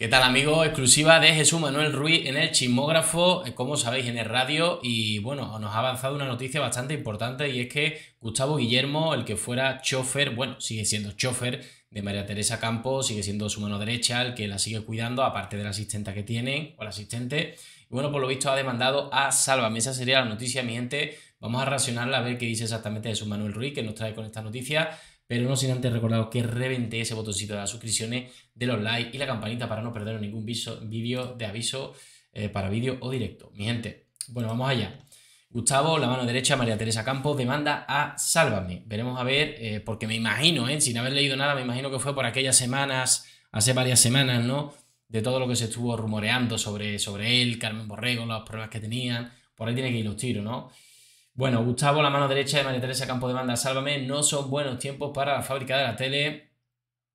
¿Qué tal amigos? Exclusiva de Jesús Manuel Ruiz en el chismógrafo, eh, como sabéis, en el radio. Y bueno, nos ha avanzado una noticia bastante importante y es que Gustavo Guillermo, el que fuera chofer, bueno, sigue siendo chofer de María Teresa Campos, sigue siendo su mano derecha, el que la sigue cuidando, aparte de la asistente que tiene, o la asistente. Y bueno, por lo visto ha demandado a Sálvame. Esa sería la noticia, mi gente. Vamos a racionarla a ver qué dice exactamente Jesús Manuel Ruiz, que nos trae con esta noticia pero no sin antes recordaros que reventé ese botoncito de las suscripciones, de los likes y la campanita para no perder ningún vídeo de aviso eh, para vídeo o directo. Mi gente, bueno, vamos allá. Gustavo, la mano derecha, María Teresa Campos, demanda a Sálvame. Veremos a ver, eh, porque me imagino, eh, sin haber leído nada, me imagino que fue por aquellas semanas, hace varias semanas, ¿no? De todo lo que se estuvo rumoreando sobre, sobre él, Carmen Borrego, las pruebas que tenían. Por ahí tiene que ir los tiros, ¿no? Bueno, Gustavo, la mano derecha de María Teresa Campo de Manda, sálvame, no son buenos tiempos para la fábrica de la tele.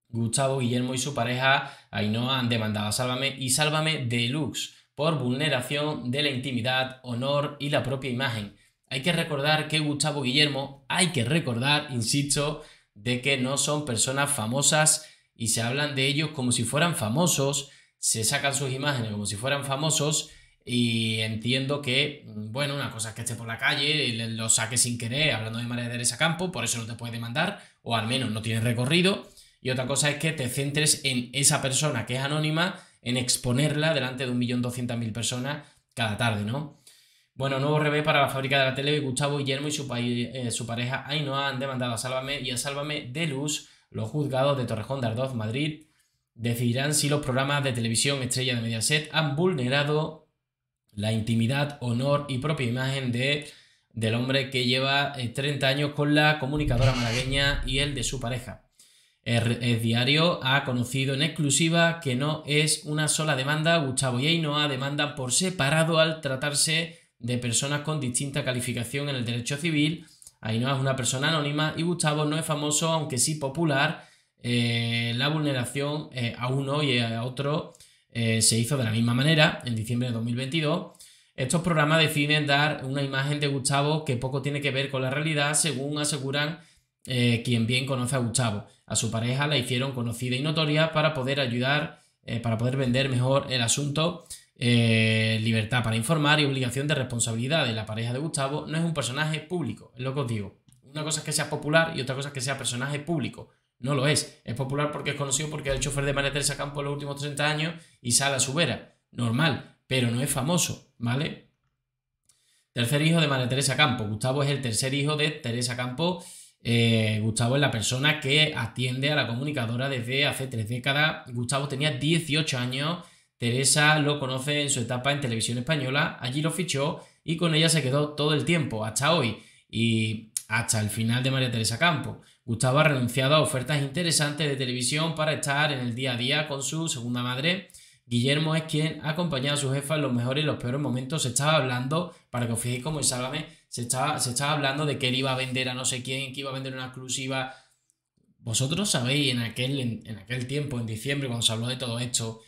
Gustavo, Guillermo y su pareja Ainhoa han demandado Sálvame y Sálvame Deluxe por vulneración de la intimidad, honor y la propia imagen. Hay que recordar que Gustavo Guillermo, hay que recordar, insisto, de que no son personas famosas y se hablan de ellos como si fueran famosos, se sacan sus imágenes como si fueran famosos y entiendo que, mm, bueno, una cosa es que esté por la calle y lo saque sin querer, hablando de María Teresa Campo, por eso no te puede demandar, o al menos no tienes recorrido. Y otra cosa es que te centres en esa persona que es anónima, en exponerla delante de 1.200.000 personas cada tarde, ¿no? Bueno, nuevo revés para la fábrica de la tele. Gustavo Guillermo y su, eh, su pareja Ainhoa han demandado a Sálvame y a Sálvame de Luz. Los juzgados de Torrejón de Ardoz, Madrid, decidirán si los programas de televisión Estrella de Mediaset han vulnerado la intimidad, honor y propia imagen de, del hombre que lleva 30 eh, años con la comunicadora malagueña y el de su pareja. El, er, diario ha conocido en exclusiva que no es una sola demanda. Gustavo y Ainhoa demandan por separado al tratarse de personas con distinta calificación en el derecho civil. Ainhoa es una persona anónima y Gustavo no es famoso, aunque sí popular. Eh, la vulneración eh, a uno y a otro eh, se hizo de la misma manera en diciembre de 2022. Estos programas deciden dar una imagen de Gustavo que poco tiene que ver con la realidad, según aseguran eh, quien bien conoce a Gustavo. A su pareja la hicieron conocida y notoria para poder ayudar, eh, para poder vender mejor el asunto. libertad para informar y obligación de responsabilidad de la pareja de Gustavo no es un personaje público, es lo que os digo. Una cosa es que sea popular y otra cosa es que sea personaje público. No lo es. Es popular porque es conocido porque es el chofer de María Teresa Campo en los últimos 30 años y sale a su vera. Normal, pero no es famoso, ¿vale? Tercer hijo de María Teresa Campo. Gustavo es el tercer hijo de Teresa Campo. Eh, Gustavo es la persona que atiende a la comunicadora desde hace tres décadas. Gustavo tenía 18 años. Teresa lo conoce en su etapa en televisión española. Allí lo fichó y con ella se quedó todo el tiempo, hasta hoy y hasta el final de María Teresa Campo. Gustavo ha renunciado a ofertas interesantes de televisión para estar en el día a día con su segunda madre. Guillermo es quien ha acompañado a su jefa en los mejores y los peores momentos. Se estaba hablando, para que os fijéis como y se estaba, se estaba hablando de que él iba a vender a no sé quién, que iba a vender una exclusiva. Vosotros sabéis, en aquel, en, aquel tiempo, en diciembre, cuando se habló de todo esto,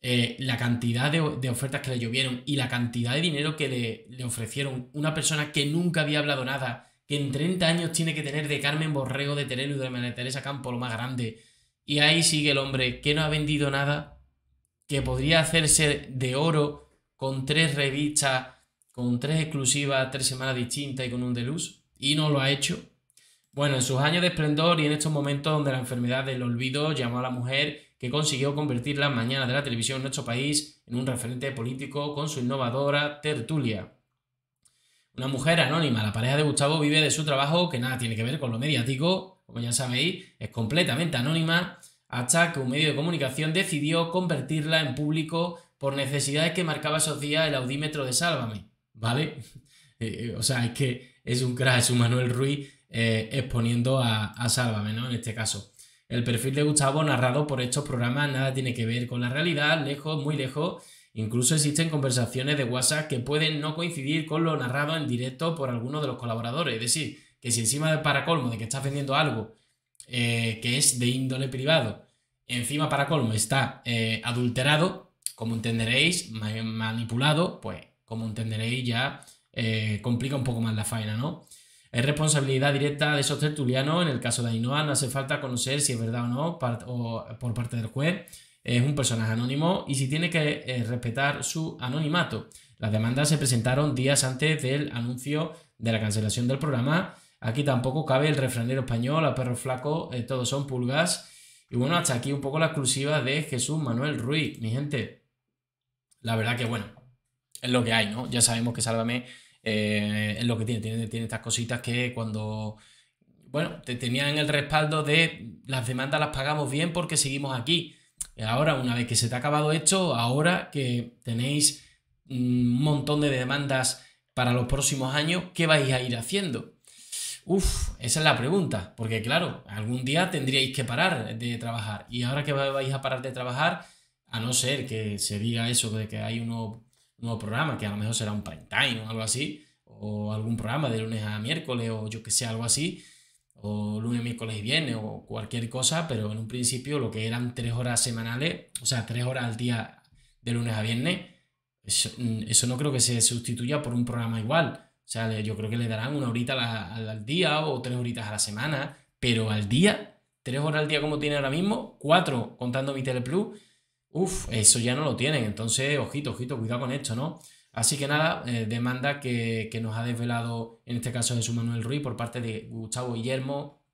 eh, la cantidad de, ofertas que le llovieron y la cantidad de dinero que le, le ofrecieron una persona que nunca había hablado nada que en 30 años tiene que tener de Carmen Borrego, de Terelu de María Teresa Campo, lo más grande. Y ahí sigue el hombre que no ha vendido nada, que podría hacerse de oro con tres revistas, con tres exclusivas, tres semanas distintas y con un deluxe, y no lo ha hecho. Bueno, en sus años de esplendor y en estos momentos donde la enfermedad del olvido llamó a la mujer que consiguió convertir las mañanas de la televisión en nuestro país en un referente político con su innovadora tertulia. Una mujer anónima, la pareja de Gustavo vive de su trabajo que nada tiene que ver con lo mediático, como ya sabéis, es completamente anónima, hasta que un medio de comunicación decidió convertirla en público por necesidades que marcaba esos días el audímetro de Sálvame, ¿vale? Eh, eh, o sea, es que es un crash, un Manuel Ruiz eh, exponiendo a, a Sálvame, ¿no? En este caso. El perfil de Gustavo narrado por estos programas nada tiene que ver con la realidad, lejos, muy lejos, Incluso existen conversaciones de WhatsApp que pueden no coincidir con lo narrado en directo por alguno de los colaboradores. Es decir, que si encima de paracolmo de que está vendiendo algo eh, que es de índole privado, encima paracolmo está eh, adulterado, como entenderéis, manipulado, pues como entenderéis ya eh, complica un poco más la faena, ¿no? Es responsabilidad directa de esos tertulianos, en el caso de Ainhoa no hace falta conocer si es verdad o no o por parte del juez es un personaje anónimo y si tiene que eh, respetar su anonimato. Las demandas se presentaron días antes del anuncio de la cancelación del programa. Aquí tampoco cabe el refranero español, a perro flaco, eh, todos son pulgas. Y bueno, hasta aquí un poco la exclusiva de Jesús Manuel Ruiz, mi gente. La verdad que bueno, es lo que hay, ¿no? Ya sabemos que Sálvame eh, es lo que tiene. tiene, tiene, estas cositas que cuando, bueno, te tenían el respaldo de las demandas las pagamos bien porque seguimos aquí. Ahora, una vez que se te ha acabado esto, ahora que tenéis mm, un montón de demandas para los próximos años, ¿qué vais a ir haciendo? Uf, esa es la pregunta, porque claro, algún día tendríais que parar de trabajar y ahora que vais a parar de trabajar, a no ser que se diga eso de que hay un nuevo, programa, que a lo mejor será un prime time o algo así, o algún programa de lunes a miércoles o yo que sé, algo así, o lunes, miércoles y viernes o cualquier cosa, pero en un principio lo que eran tres horas semanales, o sea, tres horas al día de lunes a viernes, eso, mm, no creo que se sustituya por un programa igual. O sea, yo creo que le darán una horita al, al día o tres horitas a la semana, pero al día, tres horas al día como tiene ahora mismo, cuatro contando mi Teleplus, uff, eso ya no lo tienen. Entonces, ojito, ojito, cuidado con esto, ¿no? Así que nada, eh, demanda que, nos ha desvelado en este caso su Manuel Ruiz por parte de Gustavo Guillermo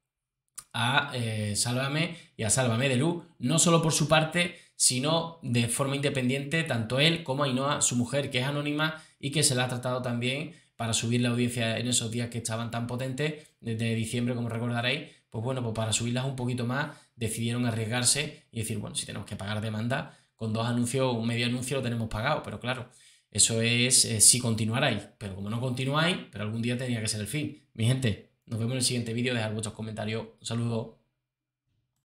a eh, Sálvame y a Sálvame de Luz, no solo por su parte, sino de forma independiente, tanto él como Ainhoa, su mujer, que es anónima y que se la ha tratado también para subir la audiencia en esos días que estaban tan potentes, desde diciembre, como recordaréis, pues bueno, pues para subirlas un poquito más, decidieron arriesgarse y decir, bueno, si tenemos que pagar demanda, con dos anuncios, un medio anuncio lo tenemos pagado, pero claro. Eso es eh, si continuaráis, pero como no continuáis, pero algún día tenía que ser el fin. Mi gente, nos vemos en el siguiente vídeo, dejad vuestros comentarios, un saludo.